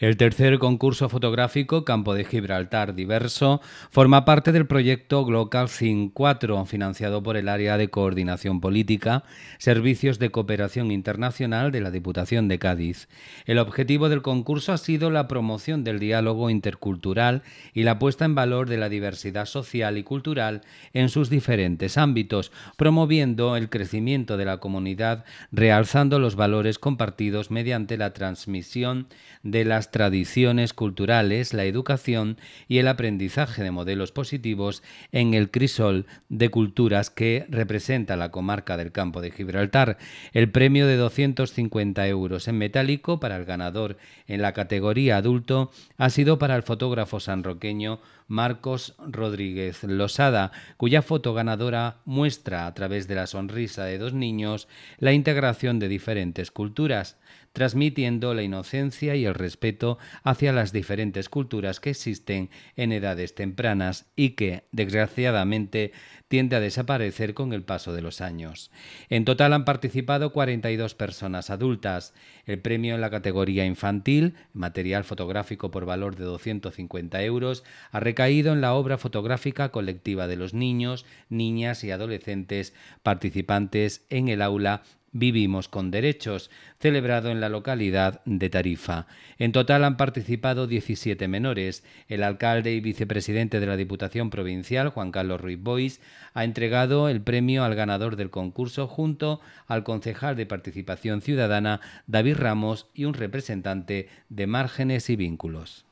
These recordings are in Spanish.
El tercer concurso fotográfico Campo de Gibraltar Diverso forma parte del proyecto Global 54, financiado por el Área de Coordinación Política, Servicios de Cooperación Internacional de la Diputación de Cádiz. El objetivo del concurso ha sido la promoción del diálogo intercultural y la puesta en valor de la diversidad social y cultural en sus diferentes ámbitos, promoviendo el crecimiento de la comunidad, realzando los valores compartidos mediante la transmisión de las tradiciones culturales, la educación y el aprendizaje de modelos positivos en el crisol de culturas que representa la comarca del campo de Gibraltar. El premio de 250 euros en metálico para el ganador en la categoría adulto ha sido para el fotógrafo sanroqueño Marcos Rodríguez Losada, cuya foto ganadora muestra a través de la sonrisa de dos niños la integración de diferentes culturas, transmitiendo la inocencia y el respeto hacia las diferentes culturas que existen en edades tempranas y que, desgraciadamente, tiende a desaparecer con el paso de los años. En total han participado 42 personas adultas. El premio en la categoría infantil, material fotográfico por valor de 250 euros, ha caído en la obra fotográfica colectiva de los niños, niñas y adolescentes participantes en el aula Vivimos con Derechos, celebrado en la localidad de Tarifa. En total han participado 17 menores. El alcalde y vicepresidente de la Diputación Provincial, Juan Carlos Ruiz Bois, ha entregado el premio al ganador del concurso junto al concejal de Participación Ciudadana, David Ramos, y un representante de Márgenes y Vínculos.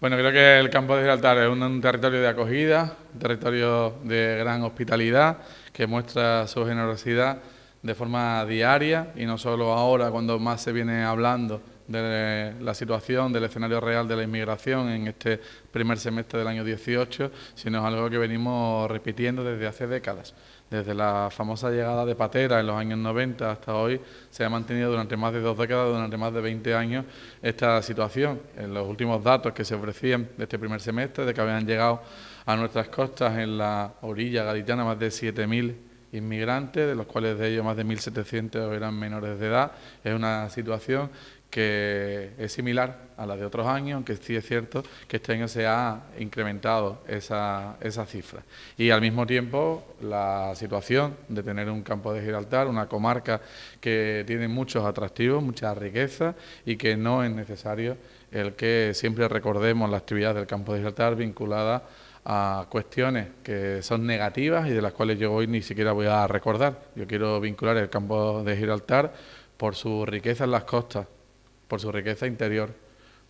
Bueno, creo que el campo de Gibraltar es un, un, territorio de acogida, un territorio de gran hospitalidad que muestra su generosidad de forma diaria y no solo ahora cuando más se viene hablando de la situación, del escenario real de la inmigración en este primer semestre del año 18, sino es algo que venimos repitiendo desde hace décadas. Desde la famosa llegada de Patera en los años 90 hasta hoy se ha mantenido durante más de dos décadas, durante más de 20 años, esta situación. En los últimos datos que se ofrecían de este primer semestre, de que habían llegado a nuestras costas en la orilla gaditana más de 7.000 inmigrantes, de los cuales de ellos más de 1.700 eran menores de edad. Es una situación que es similar a la de otros años, aunque sí es cierto que este año se ha incrementado esa, cifra. Y al mismo tiempo, la situación de tener un campo de Gibraltar, una comarca que tiene muchos atractivos, mucha riqueza y que no es necesario el que siempre recordemos la actividad del campo de Gibraltar vinculada a cuestiones que son negativas y de las cuales yo hoy ni siquiera voy a recordar. Yo quiero vincular el campo de Giraltar por su riqueza en las costas, por su riqueza interior,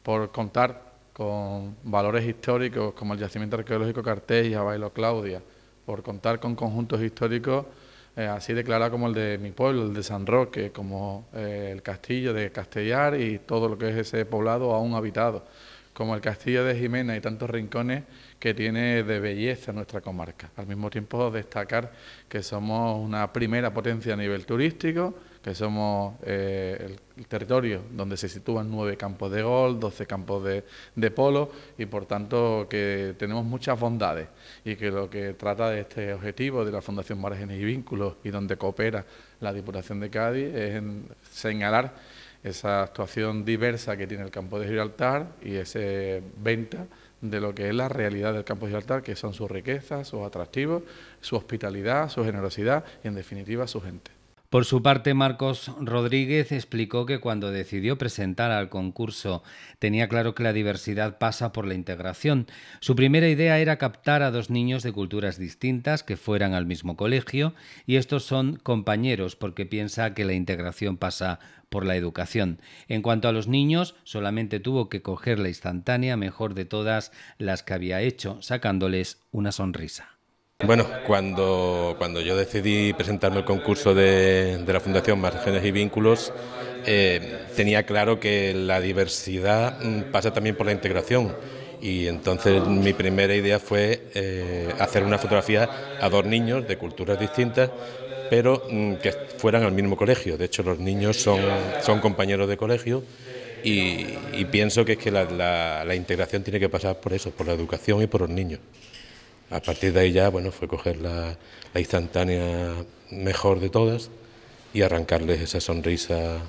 por contar con valores históricos como el yacimiento arqueológico Cartella, Bailo Claudia, por contar con conjuntos históricos eh, así declarados como el de mi pueblo, el de San Roque, como eh, el castillo de Castellar y todo lo que es ese poblado aún habitado como el castillo de Jimena y tantos rincones que tiene de belleza nuestra comarca. Al mismo tiempo destacar que somos una primera potencia a nivel turístico, que somos eh, el territorio donde se sitúan nueve campos de gol, doce campos de, de, polo y por tanto que tenemos muchas bondades y que lo que trata de este objetivo de la Fundación Márgenes y Vínculos y donde coopera la Diputación de Cádiz es en señalar esa actuación diversa que tiene el campo de Gibraltar y esa venta de lo que es la realidad del campo de Gibraltar, que son sus riquezas, sus atractivos, su hospitalidad, su generosidad y, en definitiva, su gente. Por su parte, Marcos Rodríguez explicó que cuando decidió presentar al concurso tenía claro que la diversidad pasa por la integración. Su primera idea era captar a dos niños de culturas distintas que fueran al mismo colegio y estos son compañeros porque piensa que la integración pasa por la educación. En cuanto a los niños, solamente tuvo que coger la instantánea mejor de todas las que había hecho, sacándoles una sonrisa. Bueno, cuando, yo decidí presentarme al concurso de, la Fundación Márgenes y Vínculos, eh, tenía claro que la diversidad mm, pasa también por la integración. Y entonces mi primera idea fue eh, hacer una fotografía a dos niños de culturas distintas, pero mm, que fueran al mismo colegio. De hecho, los niños son, compañeros de colegio y, pienso que es que la integración tiene que pasar por eso, por la educación y por los niños. A partir de ahí ya, bueno, fue coger la, instantánea mejor de todas y arrancarles esa sonrisa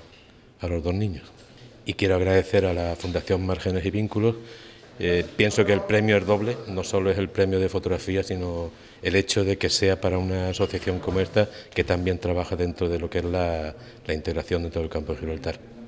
a los dos niños. Y quiero agradecer a la Fundación Márgenes y Vínculos. Eh, pienso que el premio es doble, no solo es el premio de fotografía, sino el hecho de que sea para una asociación como esta que también trabaja dentro de lo que es la, la integración dentro del campo de Gibraltar.